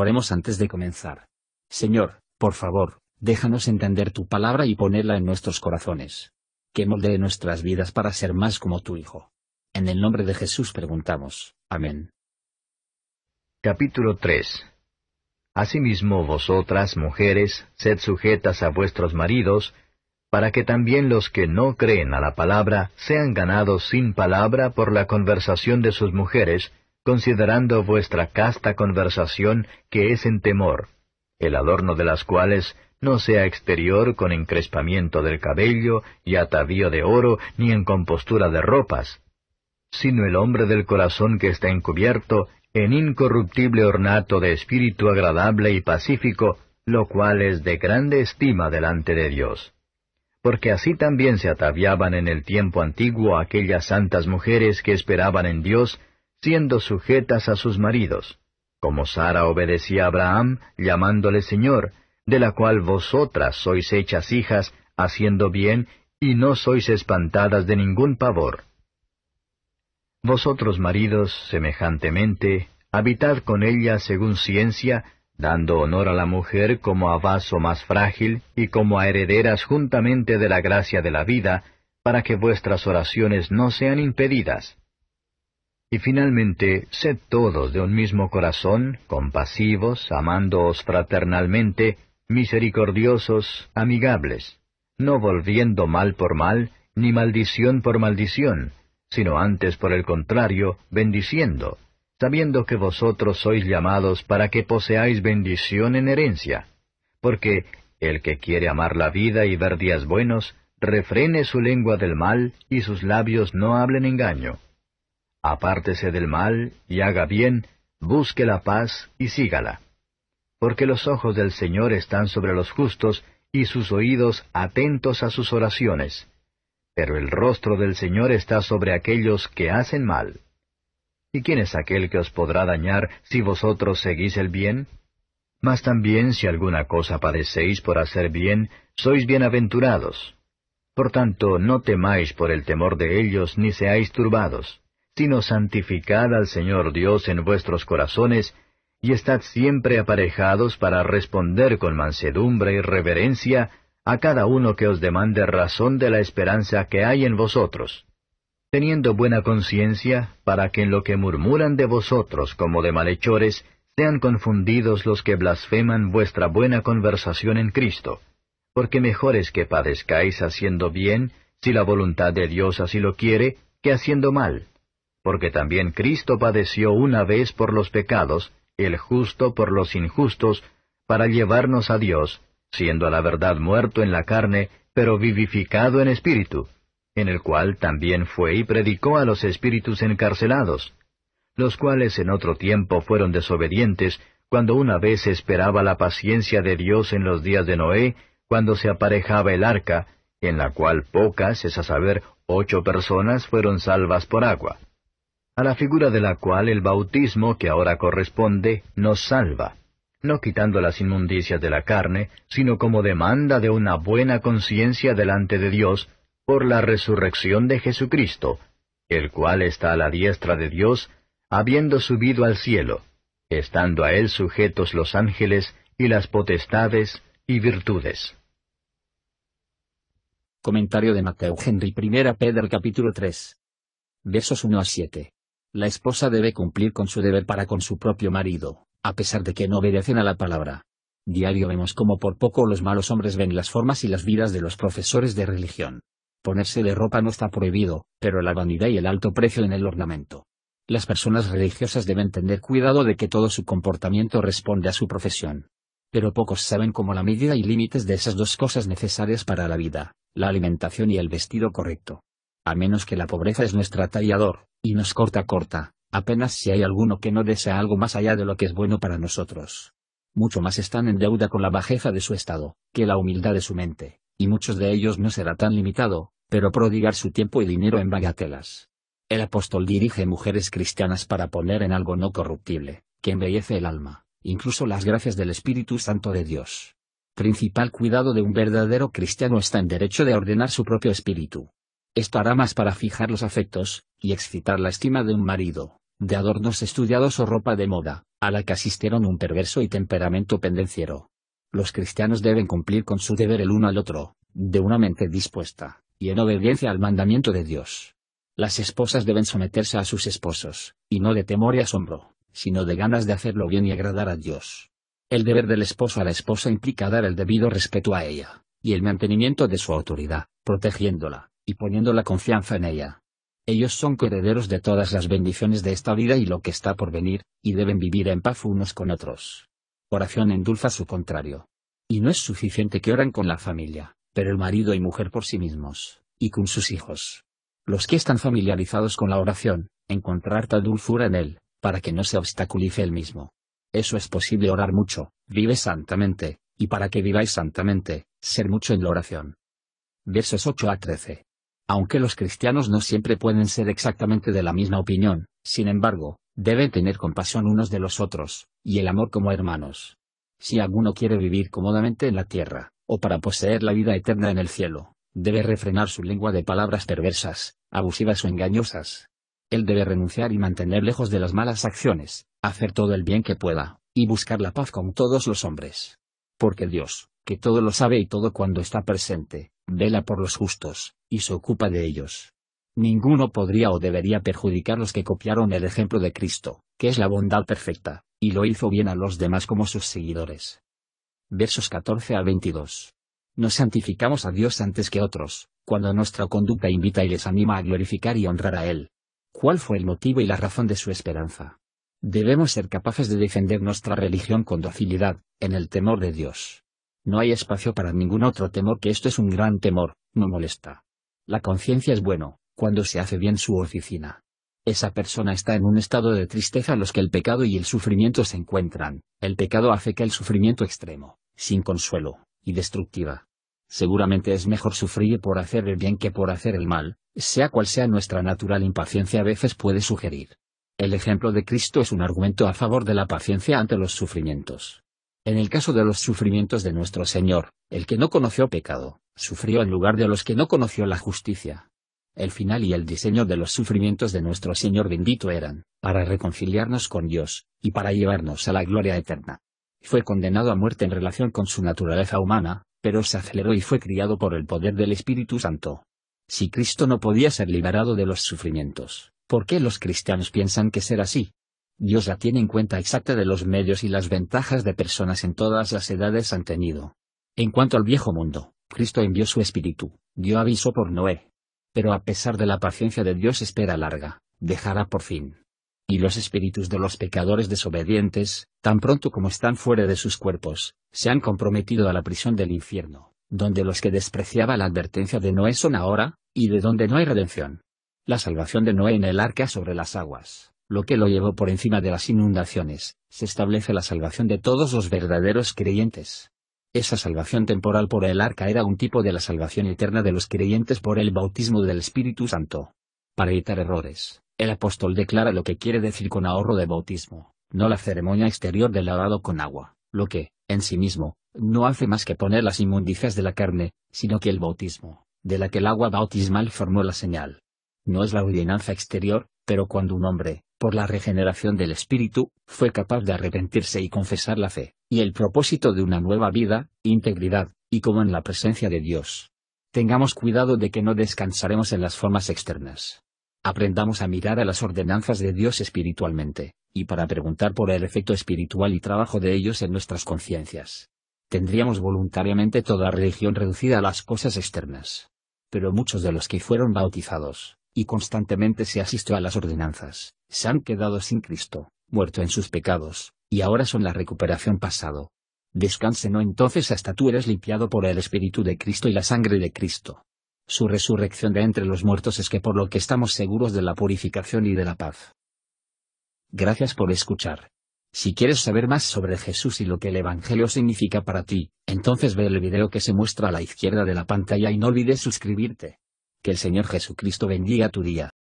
Oremos antes de comenzar. Señor, por favor, déjanos entender tu palabra y ponerla en nuestros corazones. Que moldee nuestras vidas para ser más como tu Hijo. En el nombre de Jesús preguntamos. Amén. Capítulo 3 Asimismo vosotras, mujeres, sed sujetas a vuestros maridos, para que también los que no creen a la palabra sean ganados sin palabra por la conversación de sus mujeres, considerando vuestra casta conversación que es en temor, el adorno de las cuales no sea exterior con encrespamiento del cabello y atavío de oro, ni en compostura de ropas, sino el hombre del corazón que está encubierto en incorruptible ornato de espíritu agradable y pacífico, lo cual es de grande estima delante de Dios. Porque así también se ataviaban en el tiempo antiguo aquellas santas mujeres que esperaban en Dios, siendo sujetas a sus maridos, como Sara obedecía a Abraham, llamándole Señor, de la cual vosotras sois hechas hijas, haciendo bien, y no sois espantadas de ningún pavor. Vosotros maridos, semejantemente, habitad con ella según ciencia, dando honor a la mujer como a vaso más frágil y como a herederas juntamente de la gracia de la vida, para que vuestras oraciones no sean impedidas. Y finalmente, sed todos de un mismo corazón, compasivos, amándoos fraternalmente, misericordiosos, amigables, no volviendo mal por mal, ni maldición por maldición, sino antes por el contrario, bendiciendo, sabiendo que vosotros sois llamados para que poseáis bendición en herencia. Porque el que quiere amar la vida y ver días buenos, refrene su lengua del mal y sus labios no hablen engaño. Apártese del mal y haga bien, busque la paz y sígala. Porque los ojos del Señor están sobre los justos y sus oídos atentos a sus oraciones. Pero el rostro del Señor está sobre aquellos que hacen mal. ¿Y quién es aquel que os podrá dañar si vosotros seguís el bien? Mas también si alguna cosa padecéis por hacer bien, sois bienaventurados. Por tanto, no temáis por el temor de ellos ni seáis turbados sino santificad al Señor Dios en vuestros corazones, y estad siempre aparejados para responder con mansedumbre y reverencia a cada uno que os demande razón de la esperanza que hay en vosotros, teniendo buena conciencia para que en lo que murmuran de vosotros como de malhechores sean confundidos los que blasfeman vuestra buena conversación en Cristo, porque mejor es que padezcáis haciendo bien, si la voluntad de Dios así lo quiere, que haciendo mal porque también Cristo padeció una vez por los pecados, el justo por los injustos, para llevarnos a Dios, siendo a la verdad muerto en la carne, pero vivificado en espíritu, en el cual también fue y predicó a los espíritus encarcelados, los cuales en otro tiempo fueron desobedientes, cuando una vez esperaba la paciencia de Dios en los días de Noé, cuando se aparejaba el arca, en la cual pocas, es a saber, ocho personas fueron salvas por agua a la figura de la cual el bautismo que ahora corresponde nos salva, no quitando las inmundicias de la carne, sino como demanda de una buena conciencia delante de Dios por la resurrección de Jesucristo, el cual está a la diestra de Dios, habiendo subido al cielo, estando a él sujetos los ángeles y las potestades y virtudes. Comentario de Mateo Henry 1 Pedro capítulo 3. Versos 1 a 7 la esposa debe cumplir con su deber para con su propio marido, a pesar de que no obedecen a la palabra. Diario vemos como por poco los malos hombres ven las formas y las vidas de los profesores de religión. Ponerse de ropa no está prohibido, pero la vanidad y el alto precio en el ornamento. Las personas religiosas deben tener cuidado de que todo su comportamiento responde a su profesión. Pero pocos saben cómo la medida y límites de esas dos cosas necesarias para la vida, la alimentación y el vestido correcto a menos que la pobreza es nuestra tallador, y nos corta corta, apenas si hay alguno que no desea algo más allá de lo que es bueno para nosotros. Mucho más están en deuda con la bajeza de su estado, que la humildad de su mente, y muchos de ellos no será tan limitado, pero prodigar su tiempo y dinero en bagatelas. El apóstol dirige mujeres cristianas para poner en algo no corruptible, que embellece el alma, incluso las gracias del Espíritu Santo de Dios. Principal cuidado de un verdadero cristiano está en derecho de ordenar su propio espíritu, esto hará más para fijar los afectos, y excitar la estima de un marido, de adornos estudiados o ropa de moda, a la que asistieron un perverso y temperamento pendenciero. Los cristianos deben cumplir con su deber el uno al otro, de una mente dispuesta, y en obediencia al mandamiento de Dios. Las esposas deben someterse a sus esposos, y no de temor y asombro, sino de ganas de hacerlo bien y agradar a Dios. El deber del esposo a la esposa implica dar el debido respeto a ella, y el mantenimiento de su autoridad, protegiéndola, y poniendo la confianza en ella. Ellos son herederos de todas las bendiciones de esta vida y lo que está por venir, y deben vivir en paz unos con otros. Oración endulza su contrario. Y no es suficiente que oran con la familia, pero el marido y mujer por sí mismos, y con sus hijos. Los que están familiarizados con la oración, encontrar tal dulzura en él, para que no se obstaculice el mismo. Eso es posible orar mucho, vive santamente, y para que viváis santamente, ser mucho en la oración. Versos 8 a 13. Aunque los cristianos no siempre pueden ser exactamente de la misma opinión, sin embargo, deben tener compasión unos de los otros, y el amor como hermanos. Si alguno quiere vivir cómodamente en la tierra, o para poseer la vida eterna en el cielo, debe refrenar su lengua de palabras perversas, abusivas o engañosas. Él debe renunciar y mantener lejos de las malas acciones, hacer todo el bien que pueda, y buscar la paz con todos los hombres. Porque Dios, que todo lo sabe y todo cuando está presente, vela por los justos, y se ocupa de ellos. Ninguno podría o debería perjudicar los que copiaron el ejemplo de Cristo, que es la bondad perfecta, y lo hizo bien a los demás como sus seguidores. Versos 14 a 22. Nos santificamos a Dios antes que otros, cuando nuestra conducta invita y les anima a glorificar y honrar a Él. ¿Cuál fue el motivo y la razón de su esperanza? Debemos ser capaces de defender nuestra religión con docilidad, en el temor de Dios. No hay espacio para ningún otro temor que esto es un gran temor, no molesta. La conciencia es bueno, cuando se hace bien su oficina. Esa persona está en un estado de tristeza en los que el pecado y el sufrimiento se encuentran, el pecado hace que el sufrimiento extremo, sin consuelo, y destructiva. Seguramente es mejor sufrir por hacer el bien que por hacer el mal, sea cual sea nuestra natural impaciencia a veces puede sugerir. El ejemplo de Cristo es un argumento a favor de la paciencia ante los sufrimientos. En el caso de los sufrimientos de nuestro Señor, el que no conoció pecado, sufrió en lugar de los que no conoció la justicia. El final y el diseño de los sufrimientos de nuestro Señor bendito eran, para reconciliarnos con Dios, y para llevarnos a la gloria eterna. Fue condenado a muerte en relación con su naturaleza humana, pero se aceleró y fue criado por el poder del Espíritu Santo. Si Cristo no podía ser liberado de los sufrimientos, ¿por qué los cristianos piensan que ser así? Dios la tiene en cuenta exacta de los medios y las ventajas de personas en todas las edades han tenido. En cuanto al viejo mundo, Cristo envió su espíritu, dio aviso por Noé. Pero a pesar de la paciencia de Dios espera larga, dejará por fin. Y los espíritus de los pecadores desobedientes, tan pronto como están fuera de sus cuerpos, se han comprometido a la prisión del infierno, donde los que despreciaba la advertencia de Noé son ahora, y de donde no hay redención. La salvación de Noé en el arca sobre las aguas lo que lo llevó por encima de las inundaciones, se establece la salvación de todos los verdaderos creyentes. Esa salvación temporal por el arca era un tipo de la salvación eterna de los creyentes por el bautismo del Espíritu Santo. Para evitar errores, el apóstol declara lo que quiere decir con ahorro de bautismo, no la ceremonia exterior del lavado con agua, lo que, en sí mismo, no hace más que poner las inmundicias de la carne, sino que el bautismo, de la que el agua bautismal formó la señal. No es la ordenanza exterior, pero cuando un hombre, por la regeneración del espíritu, fue capaz de arrepentirse y confesar la fe, y el propósito de una nueva vida, integridad, y como en la presencia de Dios. Tengamos cuidado de que no descansaremos en las formas externas. Aprendamos a mirar a las ordenanzas de Dios espiritualmente, y para preguntar por el efecto espiritual y trabajo de ellos en nuestras conciencias. Tendríamos voluntariamente toda religión reducida a las cosas externas. Pero muchos de los que fueron bautizados, y constantemente se asistió a las ordenanzas, se han quedado sin Cristo, muerto en sus pecados, y ahora son la recuperación pasado. Descansen no entonces hasta tú eres limpiado por el Espíritu de Cristo y la sangre de Cristo. Su resurrección de entre los muertos es que por lo que estamos seguros de la purificación y de la paz. Gracias por escuchar. Si quieres saber más sobre Jesús y lo que el Evangelio significa para ti, entonces ve el video que se muestra a la izquierda de la pantalla y no olvides suscribirte. Que el Señor Jesucristo bendiga tu día.